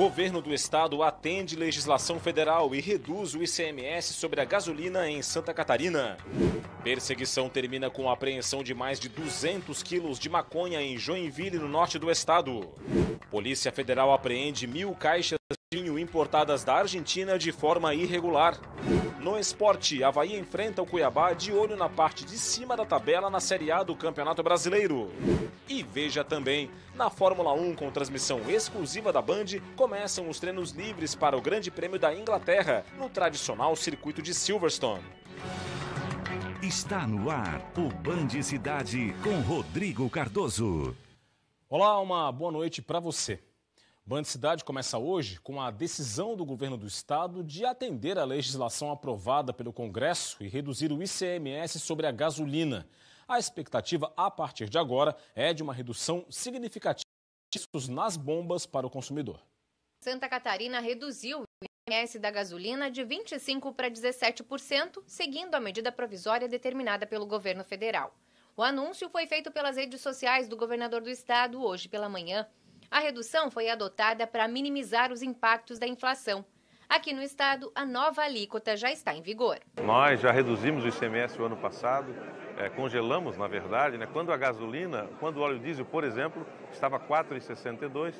Governo do Estado atende legislação federal e reduz o ICMS sobre a gasolina em Santa Catarina. Perseguição termina com a apreensão de mais de 200 quilos de maconha em Joinville, no norte do estado. Polícia Federal apreende mil caixas importadas da Argentina de forma irregular. No esporte, Havaí enfrenta o Cuiabá de olho na parte de cima da tabela na Série A do Campeonato Brasileiro. E veja também, na Fórmula 1 com transmissão exclusiva da Band, começam os treinos livres para o Grande Prêmio da Inglaterra, no tradicional circuito de Silverstone. Está no ar o Band Cidade com Rodrigo Cardoso. Olá, uma boa noite para você. Band Cidade começa hoje com a decisão do governo do estado de atender à legislação aprovada pelo Congresso e reduzir o ICMS sobre a gasolina. A expectativa a partir de agora é de uma redução significativa nas bombas para o consumidor. Santa Catarina reduziu o ICMS da gasolina de 25% para 17%, seguindo a medida provisória determinada pelo governo federal. O anúncio foi feito pelas redes sociais do governador do estado hoje pela manhã. A redução foi adotada para minimizar os impactos da inflação. Aqui no estado, a nova alíquota já está em vigor. Nós já reduzimos o ICMS o ano passado, é, congelamos, na verdade, né? quando a gasolina, quando o óleo diesel, por exemplo, estava 4,62,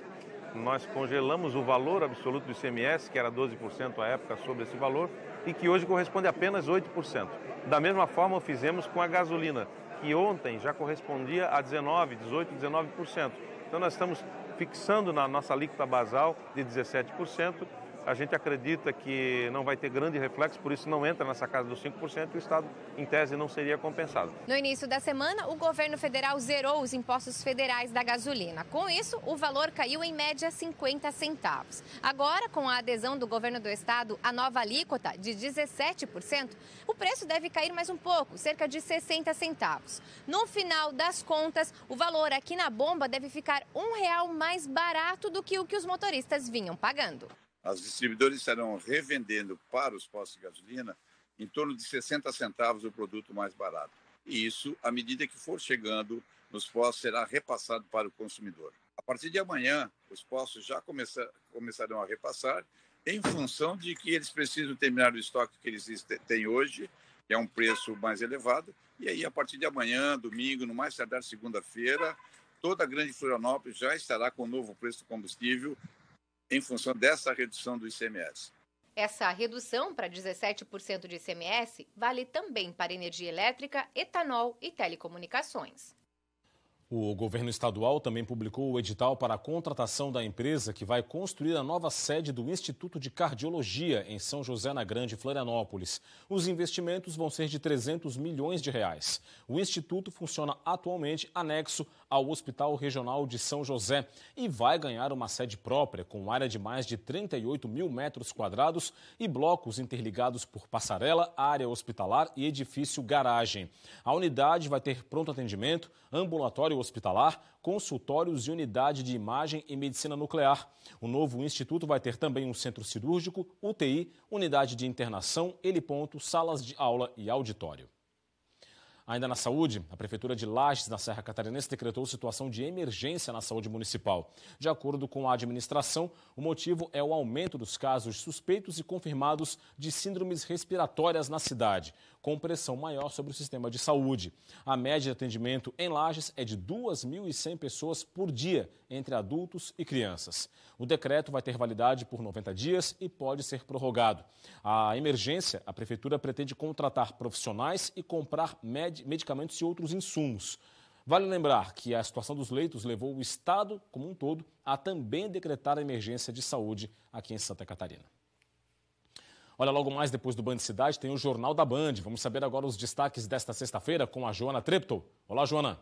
nós congelamos o valor absoluto do ICMS, que era 12% à época sobre esse valor, e que hoje corresponde a apenas 8%. Da mesma forma, fizemos com a gasolina, que ontem já correspondia a 19%, 18%, 19%. Então nós estamos fixando na nossa alíquota basal de 17%, a gente acredita que não vai ter grande reflexo, por isso não entra nessa casa dos 5% e o Estado, em tese, não seria compensado. No início da semana, o governo federal zerou os impostos federais da gasolina. Com isso, o valor caiu em média 50 centavos. Agora, com a adesão do governo do Estado à nova alíquota de 17%, o preço deve cair mais um pouco, cerca de 60 centavos. No final das contas, o valor aqui na bomba deve ficar um real mais barato do que o que os motoristas vinham pagando. As distribuidoras estarão revendendo para os postos de gasolina em torno de 60 centavos o produto mais barato. E isso, à medida que for chegando nos postos, será repassado para o consumidor. A partir de amanhã, os postos já começa, começarão a repassar em função de que eles precisam terminar o estoque que eles têm hoje, que é um preço mais elevado, e aí a partir de amanhã, domingo, no mais tardar segunda-feira, toda a grande Florianópolis já estará com o novo preço do combustível em função dessa redução do ICMS. Essa redução para 17% de ICMS vale também para energia elétrica, etanol e telecomunicações. O governo estadual também publicou o edital para a contratação da empresa que vai construir a nova sede do Instituto de Cardiologia em São José na Grande, Florianópolis. Os investimentos vão ser de 300 milhões de reais. O instituto funciona atualmente anexo ao Hospital Regional de São José e vai ganhar uma sede própria, com área de mais de 38 mil metros quadrados e blocos interligados por passarela, área hospitalar e edifício garagem. A unidade vai ter pronto atendimento, ambulatório hospitalar, consultórios e unidade de imagem e medicina nuclear. O novo instituto vai ter também um centro cirúrgico, UTI, unidade de internação, heliponto, salas de aula e auditório. Ainda na saúde, a Prefeitura de Lages, na Serra Catarinense, decretou situação de emergência na saúde municipal. De acordo com a administração, o motivo é o aumento dos casos suspeitos e confirmados de síndromes respiratórias na cidade, com pressão maior sobre o sistema de saúde. A média de atendimento em Lages é de 2.100 pessoas por dia, entre adultos e crianças. O decreto vai ter validade por 90 dias e pode ser prorrogado. A emergência, a Prefeitura pretende contratar profissionais e comprar médicos medicamentos e outros insumos. Vale lembrar que a situação dos leitos levou o Estado, como um todo, a também decretar a emergência de saúde aqui em Santa Catarina. Olha, logo mais depois do Band Cidade tem o Jornal da Band. Vamos saber agora os destaques desta sexta-feira com a Joana Trepto. Olá, Joana.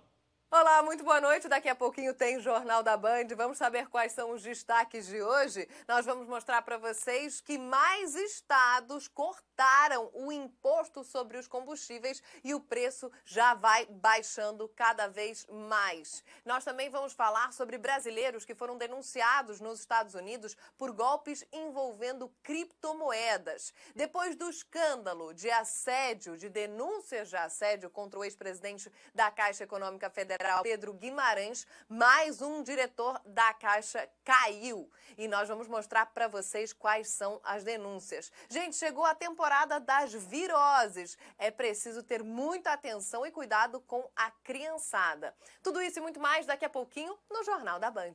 Olá, muito boa noite. Daqui a pouquinho tem Jornal da Band. Vamos saber quais são os destaques de hoje. Nós vamos mostrar para vocês que mais estados cortaram o imposto sobre os combustíveis e o preço já vai baixando cada vez mais. Nós também vamos falar sobre brasileiros que foram denunciados nos Estados Unidos por golpes envolvendo criptomoedas. Depois do escândalo de assédio, de denúncias de assédio contra o ex-presidente da Caixa Econômica Federal, Federal, Pedro Guimarães, mais um diretor da Caixa caiu. E nós vamos mostrar para vocês quais são as denúncias. Gente, chegou a temporada das viroses. É preciso ter muita atenção e cuidado com a criançada. Tudo isso e muito mais daqui a pouquinho no Jornal da Band.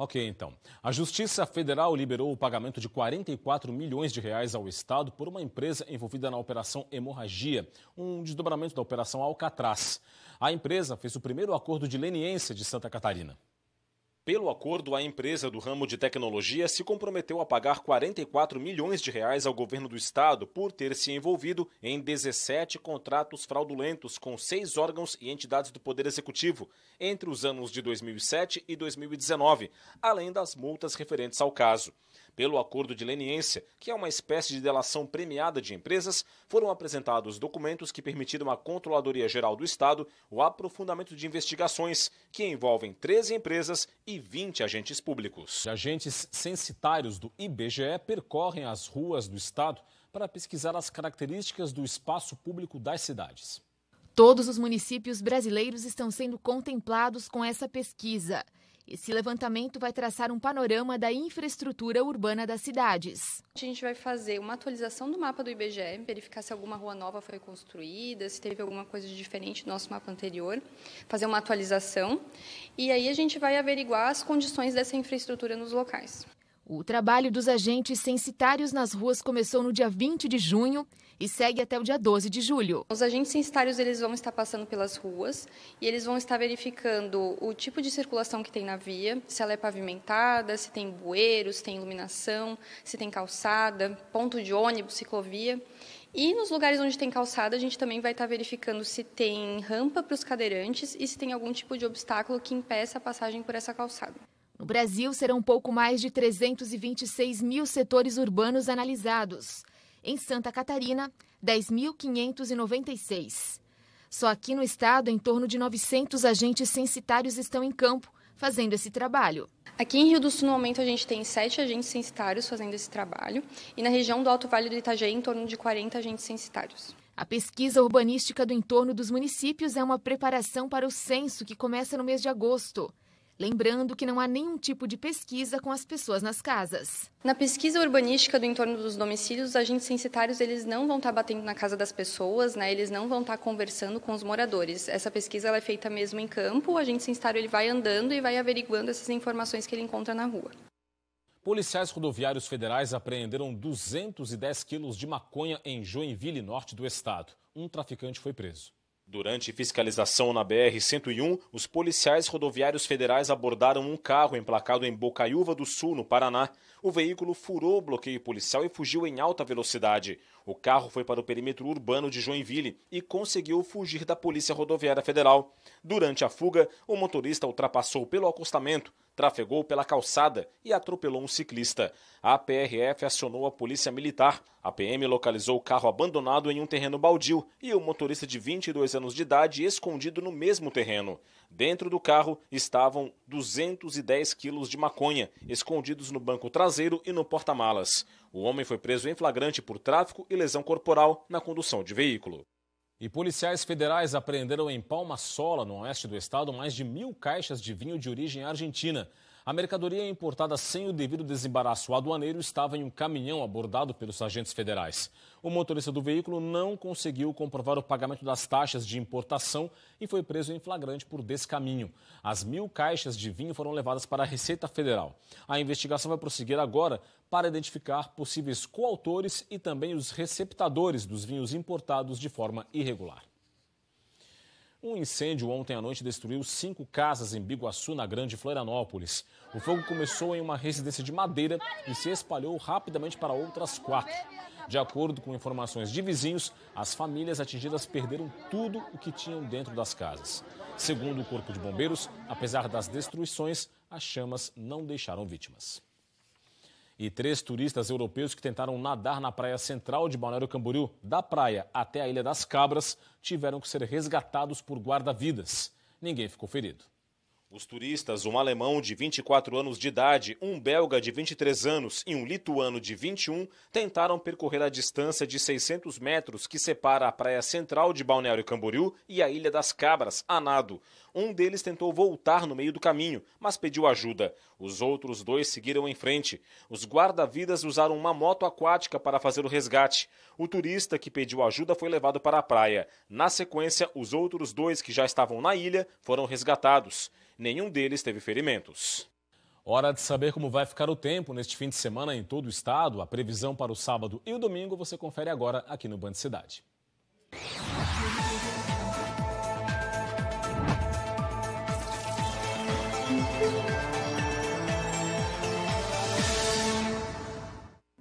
Ok, então. A Justiça Federal liberou o pagamento de 44 milhões de reais ao Estado por uma empresa envolvida na Operação Hemorragia, um desdobramento da Operação Alcatraz. A empresa fez o primeiro acordo de leniência de Santa Catarina. Pelo acordo, a empresa do ramo de tecnologia se comprometeu a pagar 44 milhões de reais ao governo do estado por ter se envolvido em 17 contratos fraudulentos com seis órgãos e entidades do Poder Executivo entre os anos de 2007 e 2019, além das multas referentes ao caso. Pelo acordo de leniência, que é uma espécie de delação premiada de empresas, foram apresentados documentos que permitiram à Controladoria Geral do Estado o aprofundamento de investigações que envolvem 13 empresas e 20 agentes públicos. Agentes censitários do IBGE percorrem as ruas do estado para pesquisar as características do espaço público das cidades. Todos os municípios brasileiros estão sendo contemplados com essa pesquisa. Esse levantamento vai traçar um panorama da infraestrutura urbana das cidades. A gente vai fazer uma atualização do mapa do IBGE, verificar se alguma rua nova foi construída, se teve alguma coisa de diferente do nosso mapa anterior, fazer uma atualização e aí a gente vai averiguar as condições dessa infraestrutura nos locais. O trabalho dos agentes censitários nas ruas começou no dia 20 de junho e segue até o dia 12 de julho. Os agentes censitários eles vão estar passando pelas ruas e eles vão estar verificando o tipo de circulação que tem na via, se ela é pavimentada, se tem bueiros, se tem iluminação, se tem calçada, ponto de ônibus, ciclovia. E nos lugares onde tem calçada, a gente também vai estar verificando se tem rampa para os cadeirantes e se tem algum tipo de obstáculo que impeça a passagem por essa calçada. No Brasil, serão pouco mais de 326 mil setores urbanos analisados. Em Santa Catarina, 10.596. Só aqui no estado, em torno de 900 agentes censitários estão em campo fazendo esse trabalho. Aqui em Rio do Sul, no momento, a gente tem sete agentes censitários fazendo esse trabalho e na região do Alto Vale do Itajaí, em torno de 40 agentes censitários. A pesquisa urbanística do entorno dos municípios é uma preparação para o censo que começa no mês de agosto. Lembrando que não há nenhum tipo de pesquisa com as pessoas nas casas. Na pesquisa urbanística do entorno dos domicílios, os agentes censitários eles não vão estar tá batendo na casa das pessoas, né? Eles não vão estar tá conversando com os moradores. Essa pesquisa ela é feita mesmo em campo. O agente censitário ele vai andando e vai averiguando essas informações que ele encontra na rua. Policiais rodoviários federais apreenderam 210 quilos de maconha em Joinville, norte do estado. Um traficante foi preso. Durante fiscalização na BR-101, os policiais rodoviários federais abordaram um carro emplacado em Bocaiúva do Sul, no Paraná. O veículo furou o bloqueio policial e fugiu em alta velocidade. O carro foi para o perímetro urbano de Joinville e conseguiu fugir da Polícia Rodoviária Federal. Durante a fuga, o motorista ultrapassou pelo acostamento, trafegou pela calçada e atropelou um ciclista. A PRF acionou a polícia militar. A PM localizou o carro abandonado em um terreno baldio e o motorista de 22 anos de idade escondido no mesmo terreno. Dentro do carro estavam 210 quilos de maconha, escondidos no banco traseiro e no porta-malas. O homem foi preso em flagrante por tráfico e lesão corporal na condução de veículo. E policiais federais apreenderam em Palma Sola, no oeste do estado, mais de mil caixas de vinho de origem argentina. A mercadoria importada sem o devido desembaraço aduaneiro estava em um caminhão abordado pelos agentes federais. O motorista do veículo não conseguiu comprovar o pagamento das taxas de importação e foi preso em flagrante por descaminho. As mil caixas de vinho foram levadas para a Receita Federal. A investigação vai prosseguir agora para identificar possíveis coautores e também os receptadores dos vinhos importados de forma irregular. Um incêndio ontem à noite destruiu cinco casas em Biguaçu, na Grande Florianópolis. O fogo começou em uma residência de madeira e se espalhou rapidamente para outras quatro. De acordo com informações de vizinhos, as famílias atingidas perderam tudo o que tinham dentro das casas. Segundo o Corpo de Bombeiros, apesar das destruições, as chamas não deixaram vítimas e três turistas europeus que tentaram nadar na praia central de Balneário Camboriú, da praia até a Ilha das Cabras, tiveram que ser resgatados por guarda-vidas. Ninguém ficou ferido. Os turistas, um alemão de 24 anos de idade, um belga de 23 anos e um lituano de 21, tentaram percorrer a distância de 600 metros que separa a praia central de Balneário Camboriú e a Ilha das Cabras, a nado. Um deles tentou voltar no meio do caminho, mas pediu ajuda. Os outros dois seguiram em frente. Os guarda-vidas usaram uma moto aquática para fazer o resgate. O turista que pediu ajuda foi levado para a praia. Na sequência, os outros dois que já estavam na ilha foram resgatados. Nenhum deles teve ferimentos. Hora de saber como vai ficar o tempo neste fim de semana em todo o estado. A previsão para o sábado e o domingo você confere agora aqui no Band Cidade.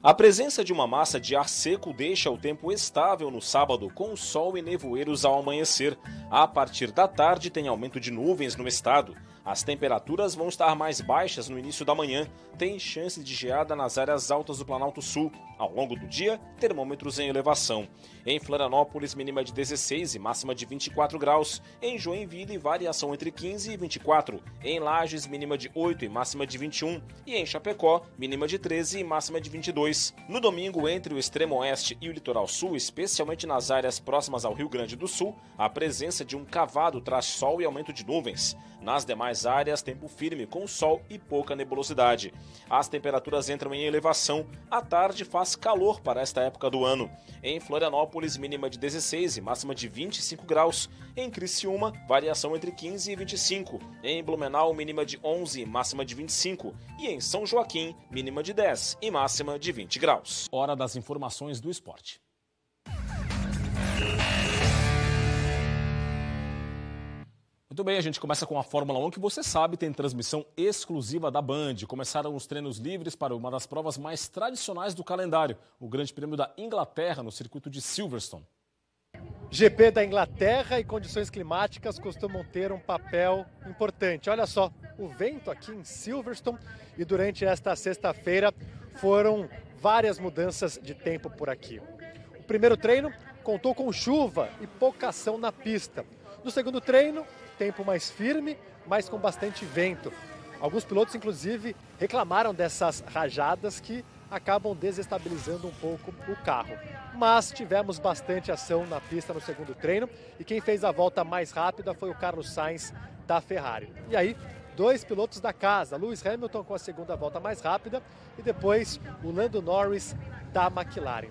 A presença de uma massa de ar seco deixa o tempo estável no sábado, com sol e nevoeiros ao amanhecer. A partir da tarde, tem aumento de nuvens no estado. As temperaturas vão estar mais baixas no início da manhã. Tem chance de geada nas áreas altas do Planalto Sul. Ao longo do dia, termômetros em elevação. Em Florianópolis, mínima de 16 e máxima de 24 graus. Em Joinville, variação entre 15 e 24. Em Lages, mínima de 8 e máxima de 21. E em Chapecó, mínima de 13 e máxima de 22. No domingo, entre o extremo oeste e o litoral sul, especialmente nas áreas próximas ao Rio Grande do Sul, a presença de um cavado traz sol e aumento de nuvens. Nas demais áreas, tempo firme, com sol e pouca nebulosidade. As temperaturas entram em elevação. À tarde faz calor para esta época do ano. Em Florianópolis, mínima de 16 e máxima de 25 graus. Em Criciúma, variação entre 15 e 25. Em Blumenau, mínima de 11 e máxima de 25. E em São Joaquim, mínima de 10 e máxima de 20 graus. Hora das informações do esporte. Muito bem, a gente começa com a Fórmula 1 que você sabe tem transmissão exclusiva da Band. Começaram os treinos livres para uma das provas mais tradicionais do calendário, o Grande Prêmio da Inglaterra no circuito de Silverstone. GP da Inglaterra e condições climáticas costumam ter um papel importante. Olha só, o vento aqui em Silverstone e durante esta sexta-feira foram várias mudanças de tempo por aqui. O primeiro treino contou com chuva e pouca ação na pista. No segundo treino, tempo mais firme, mas com bastante vento. Alguns pilotos, inclusive, reclamaram dessas rajadas que acabam desestabilizando um pouco o carro. Mas tivemos bastante ação na pista no segundo treino e quem fez a volta mais rápida foi o Carlos Sainz da Ferrari. E aí, dois pilotos da casa, Lewis Hamilton com a segunda volta mais rápida e depois o Lando Norris da McLaren.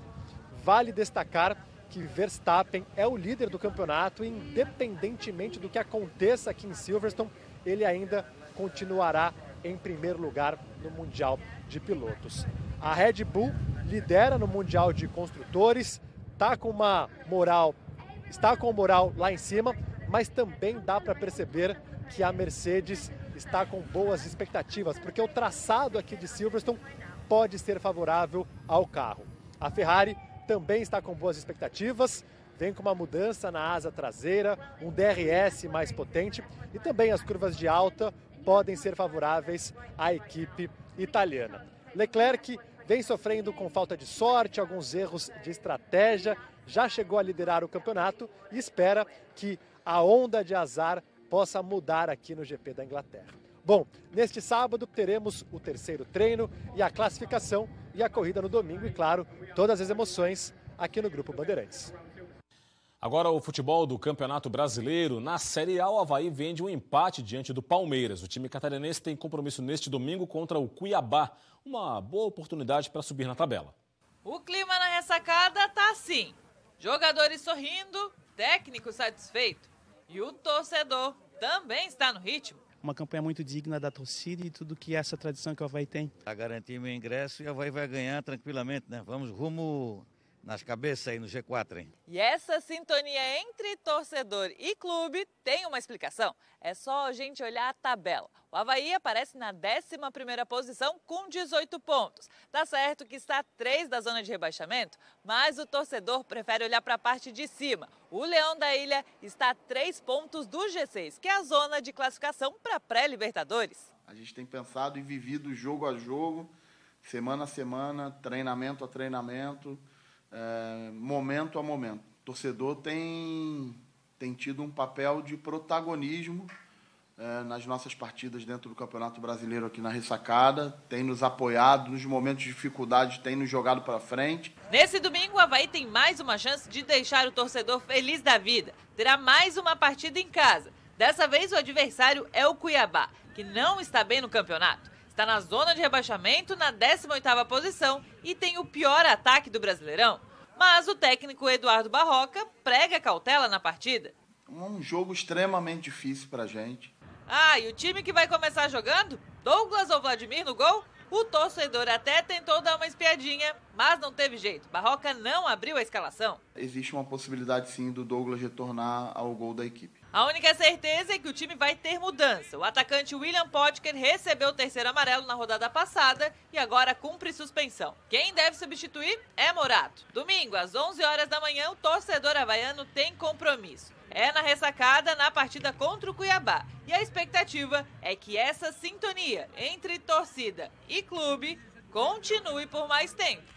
Vale destacar que Verstappen é o líder do campeonato e, independentemente do que aconteça aqui em Silverstone, ele ainda continuará em primeiro lugar no Mundial de Pilotos. A Red Bull lidera no Mundial de Construtores, tá com uma moral, está com moral lá em cima, mas também dá para perceber que a Mercedes está com boas expectativas, porque o traçado aqui de Silverstone pode ser favorável ao carro. A Ferrari também está com boas expectativas. Vem com uma mudança na asa traseira, um DRS mais potente e também as curvas de alta podem ser favoráveis à equipe italiana. Leclerc vem sofrendo com falta de sorte, alguns erros de estratégia, já chegou a liderar o campeonato e espera que a onda de azar possa mudar aqui no GP da Inglaterra. Bom, neste sábado teremos o terceiro treino e a classificação e a corrida no domingo e, claro, todas as emoções aqui no Grupo Bandeirantes. Agora o futebol do Campeonato Brasileiro. Na Série A, o Havaí vende um empate diante do Palmeiras. O time catarinense tem compromisso neste domingo contra o Cuiabá. Uma boa oportunidade para subir na tabela. O clima na ressacada tá assim. Jogadores sorrindo, técnico satisfeito. E o torcedor também está no ritmo uma campanha muito digna da torcida e tudo que essa tradição que o Havaí tem. A tá garantir meu ingresso e o Havaí vai ganhar tranquilamente, né? Vamos rumo nas cabeças aí no G4, hein? E essa sintonia entre torcedor e clube tem uma explicação. É só a gente olhar a tabela. O Havaí aparece na 11ª posição com 18 pontos. Tá certo que está a 3 da zona de rebaixamento, mas o torcedor prefere olhar para a parte de cima. O Leão da Ilha está a 3 pontos do G6, que é a zona de classificação para pré-Libertadores. A gente tem pensado e vivido jogo a jogo, semana a semana, treinamento a treinamento é, momento a momento. O torcedor tem, tem tido um papel de protagonismo é, nas nossas partidas dentro do Campeonato Brasileiro aqui na Ressacada, tem nos apoiado, nos momentos de dificuldade tem nos jogado para frente. Nesse domingo, o Havaí tem mais uma chance de deixar o torcedor feliz da vida. Terá mais uma partida em casa. Dessa vez, o adversário é o Cuiabá, que não está bem no campeonato. Está na zona de rebaixamento, na 18ª posição e tem o pior ataque do Brasileirão. Mas o técnico Eduardo Barroca prega cautela na partida. Um jogo extremamente difícil para a gente. Ah, e o time que vai começar jogando? Douglas ou Vladimir no gol? O torcedor até tentou dar uma espiadinha, mas não teve jeito. Barroca não abriu a escalação. Existe uma possibilidade sim do Douglas retornar ao gol da equipe. A única certeza é que o time vai ter mudança. O atacante William Potker recebeu o terceiro amarelo na rodada passada e agora cumpre suspensão. Quem deve substituir é Morato. Domingo, às 11 horas da manhã, o torcedor havaiano tem compromisso. É na ressacada na partida contra o Cuiabá. E a expectativa é que essa sintonia entre torcida e clube continue por mais tempo.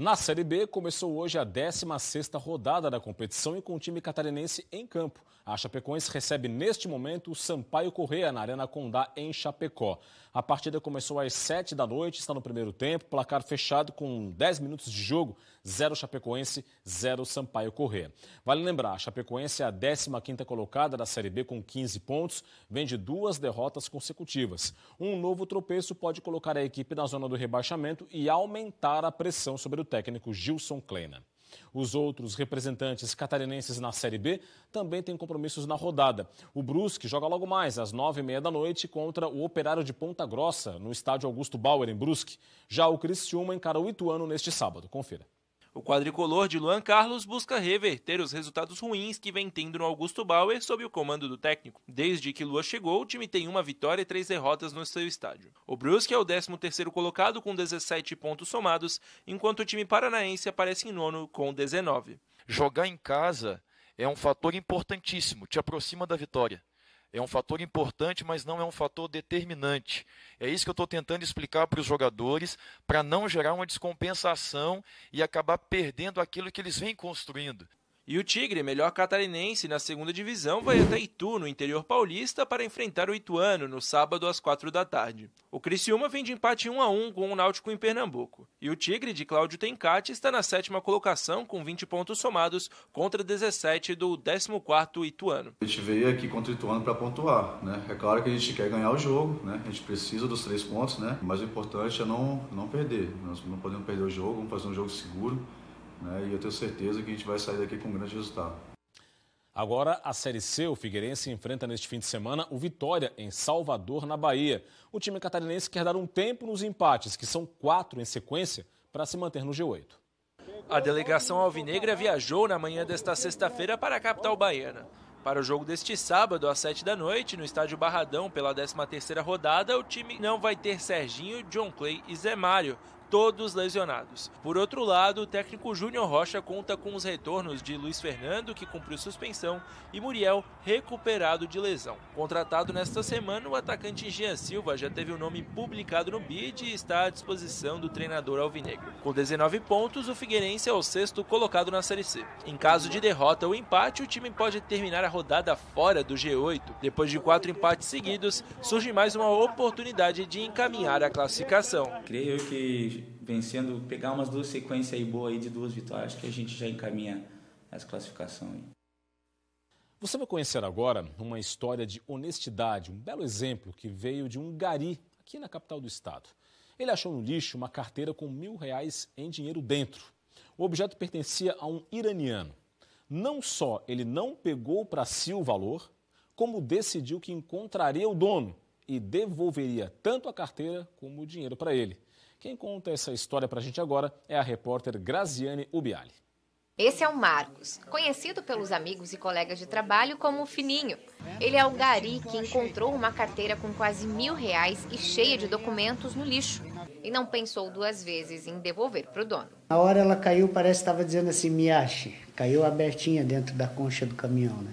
Na Série B, começou hoje a 16ª rodada da competição e com o time catarinense em campo. A Chapecoense recebe neste momento o Sampaio Correa na Arena Condá, em Chapecó. A partida começou às 7 da noite, está no primeiro tempo, placar fechado com 10 minutos de jogo, 0 Chapecoense, 0 Sampaio Corrêa. Vale lembrar, a Chapecoense é a 15ª colocada da Série B com 15 pontos, vem de duas derrotas consecutivas. Um novo tropeço pode colocar a equipe na zona do rebaixamento e aumentar a pressão sobre o técnico Gilson Kleina. Os outros representantes catarinenses na Série B também têm compromissos na rodada. O Brusque joga logo mais, às nove e meia da noite, contra o Operário de Ponta Grossa, no estádio Augusto Bauer, em Brusque. Já o Criciúma encara o Ituano neste sábado. Confira. O quadricolor de Luan Carlos busca reverter os resultados ruins que vem tendo no Augusto Bauer sob o comando do técnico. Desde que Lua chegou, o time tem uma vitória e três derrotas no seu estádio. O Brusque é o 13 terceiro colocado com 17 pontos somados, enquanto o time paranaense aparece em nono com 19. Jogar em casa é um fator importantíssimo, te aproxima da vitória. É um fator importante, mas não é um fator determinante. É isso que eu estou tentando explicar para os jogadores, para não gerar uma descompensação e acabar perdendo aquilo que eles vêm construindo. E o Tigre, melhor catarinense na segunda divisão, vai até Itu, no interior paulista, para enfrentar o Ituano no sábado às quatro da tarde. O Criciúma vem de empate 1 a 1 com o Náutico em Pernambuco. E o Tigre, de Cláudio Tencati, está na sétima colocação com 20 pontos somados contra 17 do 14º Ituano. A gente veio aqui contra o Ituano para pontuar, né? É claro que a gente quer ganhar o jogo, né? A gente precisa dos três pontos, né? Mas o importante é não, não perder. Nós não podemos perder o jogo, vamos fazer um jogo seguro né? e eu tenho certeza que a gente vai sair daqui com um grande resultado. Agora, a Série C, o Figueirense enfrenta neste fim de semana o Vitória, em Salvador, na Bahia. O time catarinense quer dar um tempo nos empates, que são quatro em sequência, para se manter no G8. A delegação alvinegra viajou na manhã desta sexta-feira para a capital baiana. Para o jogo deste sábado, às 7 da noite, no estádio Barradão, pela 13 terceira rodada, o time não vai ter Serginho, John Clay e Zé Mário, todos lesionados. Por outro lado, o técnico Júnior Rocha conta com os retornos de Luiz Fernando, que cumpriu suspensão, e Muriel, recuperado de lesão. Contratado nesta semana, o atacante Jean Silva já teve o nome publicado no bid e está à disposição do treinador alvinegro. Com 19 pontos, o Figueirense é o sexto colocado na Série C. Em caso de derrota ou empate, o time pode terminar a rodada fora do G8. Depois de quatro empates seguidos, surge mais uma oportunidade de encaminhar a classificação. Creio que vencendo, pegar umas duas sequências aí boas aí de duas vitórias, que a gente já encaminha essa classificação aí. Você vai conhecer agora uma história de honestidade, um belo exemplo que veio de um gari aqui na capital do estado. Ele achou no lixo uma carteira com mil reais em dinheiro dentro. O objeto pertencia a um iraniano. Não só ele não pegou para si o valor, como decidiu que encontraria o dono e devolveria tanto a carteira como o dinheiro para ele. Quem conta essa história para a gente agora é a repórter Graziane Ubiali. Esse é o Marcos, conhecido pelos amigos e colegas de trabalho como o Fininho. Ele é o gari que encontrou uma carteira com quase mil reais e cheia de documentos no lixo. E não pensou duas vezes em devolver para o dono. Na hora ela caiu, parece que estava dizendo assim, me ache. Caiu abertinha dentro da concha do caminhão, né?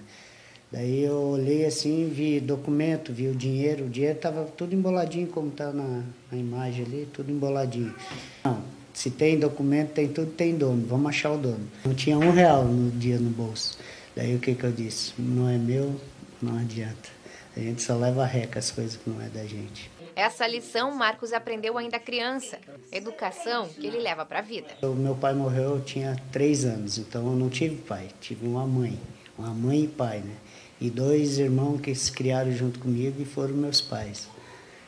Daí eu olhei assim, vi documento, vi o dinheiro, o dinheiro estava tudo emboladinho, como está na, na, imagem ali, tudo emboladinho. Não, se tem documento, tem tudo, tem dono, vamos achar o dono. Não tinha um real no dia no bolso. Daí o que, que eu disse? Não é meu, não adianta. A gente só leva reca as coisas que não é da gente. Essa lição Marcos aprendeu ainda criança. Educação que ele leva para a vida. O meu pai morreu, eu tinha três anos, então eu não tive pai, tive uma mãe. Uma mãe e pai, né? e dois irmãos que se criaram junto comigo e foram meus pais.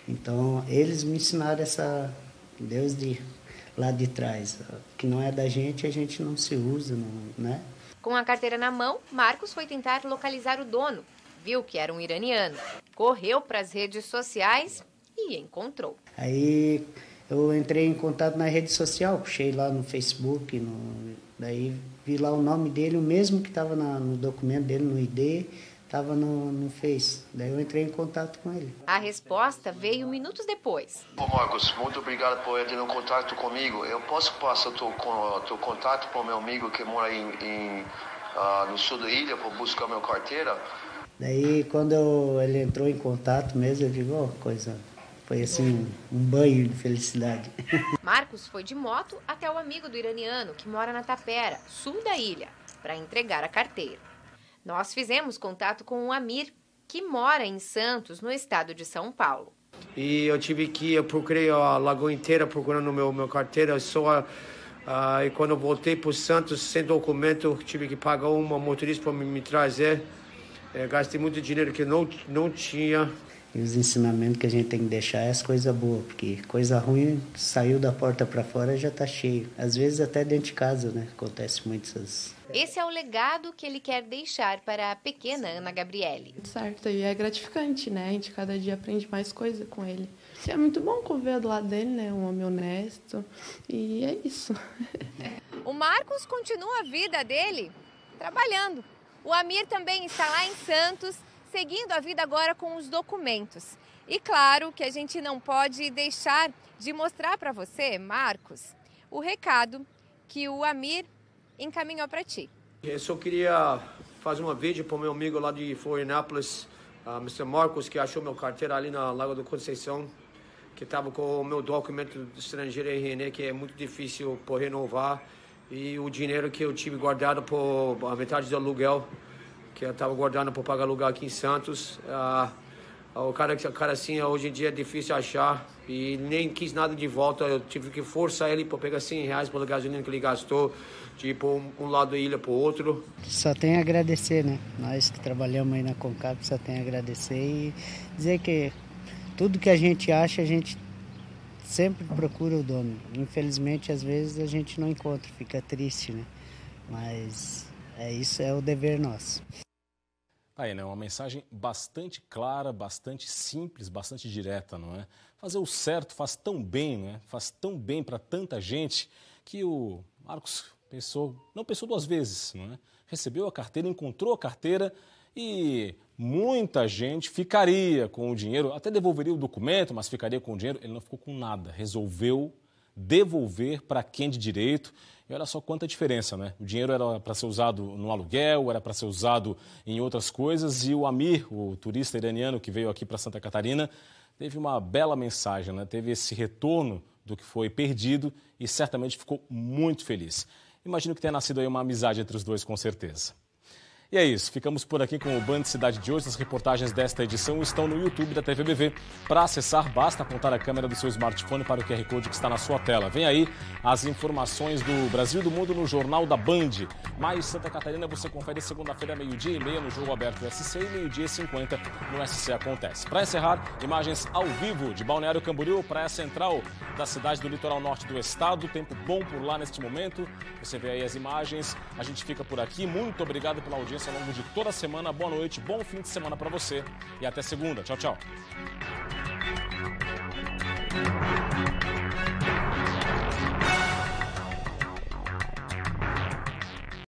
Então, eles me ensinaram essa Deus de lá de trás, que não é da gente, a gente não se usa, não, né? Com a carteira na mão, Marcos foi tentar localizar o dono. Viu que era um iraniano. Correu para as redes sociais e encontrou. Aí eu entrei em contato na rede social, puxei lá no Facebook, no, daí vi lá o nome dele, o mesmo que estava no documento dele, no ID estava no, no Face. Daí eu entrei em contato com ele. A resposta veio minutos depois. Ô Marcos, muito obrigado por entrar em contato comigo. Eu posso passar o teu, contato para o meu amigo que mora em, em uh, no sul da ilha para buscar minha carteira? Daí quando eu, ele entrou em contato mesmo, eu digo, oh, coisa, foi assim, um banho de felicidade. Marcos foi de moto até o amigo do iraniano que mora na Tapera, sul da ilha, para entregar a carteira. Nós fizemos contato com o Amir, que mora em Santos, no estado de São Paulo. E eu tive que, eu procurei a Lagoa inteira procurando meu meu carteira, só a ah, e quando eu voltei para Santos sem documento, tive que pagar uma motorista para me, me trazer. É, gastei muito dinheiro que não não tinha. E os ensinamentos que a gente tem que deixar é as coisas boas, porque coisa ruim saiu da porta para fora já está cheio. Às vezes até dentro de casa, né? Acontece muito essas esse é o legado que ele quer deixar para a pequena Ana Gabriele. Certo, e é gratificante, né? A gente cada dia aprende mais coisa com ele. Isso é muito bom conviver do lado dele, né? Um homem honesto. E é isso. O Marcos continua a vida dele trabalhando. O Amir também está lá em Santos, seguindo a vida agora com os documentos. E claro que a gente não pode deixar de mostrar para você, Marcos, o recado que o Amir encaminhou para ti. Eu só queria fazer uma vídeo para o meu amigo lá de Florianápolis, uh, ah, Mr. Marcos, que achou meu carteira ali na Lagoa do Conceição, que estava com o meu documento estrangeiro RN, né, que é muito difícil por renovar, e o dinheiro que eu tive guardado por a metade do aluguel, que eu estava guardando para pagar aluguel aqui em Santos. Uh, é o cara, o cara assim, hoje em dia é difícil achar e nem quis nada de volta. Eu tive que forçar ele para pegar 100 reais pelo gasolina que ele gastou, tipo um lado da ilha para o outro. Só tem a agradecer, né? Nós que trabalhamos aí na Concap só tem a agradecer e dizer que tudo que a gente acha, a gente sempre procura o dono. Infelizmente, às vezes a gente não encontra, fica triste, né? Mas é isso, é o dever nosso. Aí, né? Uma mensagem bastante clara, bastante simples, bastante direta, não é? Fazer o certo faz tão bem, né? Faz tão bem para tanta gente que o Marcos pensou, não pensou duas vezes, não é? Recebeu a carteira, encontrou a carteira e muita gente ficaria com o dinheiro, até devolveria o documento, mas ficaria com o dinheiro. Ele não ficou com nada, resolveu devolver para quem de direito. E olha só quanta diferença, né? O dinheiro era para ser usado no aluguel, era para ser usado em outras coisas. E o Amir, o turista iraniano que veio aqui para Santa Catarina, teve uma bela mensagem, né? Teve esse retorno do que foi perdido e certamente ficou muito feliz. Imagino que tenha nascido aí uma amizade entre os dois, com certeza. E é isso, ficamos por aqui com o Band Cidade de hoje. As reportagens desta edição estão no YouTube da TVBV. Para acessar, basta apontar a câmera do seu smartphone para o QR Code que está na sua tela. Vem aí as informações do Brasil e do mundo no Jornal da Band. Mais Santa Catarina você confere segunda-feira, meio-dia e meia, no Jogo Aberto SC e meio-dia e cinquenta no SC Acontece. Para encerrar, imagens ao vivo de Balneário Camboriú, praia central da cidade do litoral norte do estado. Tempo bom por lá neste momento. Você vê aí as imagens. A gente fica por aqui. Muito obrigado pela audiência ao longo de toda a semana. Boa noite, bom fim de semana para você e até segunda. Tchau, tchau.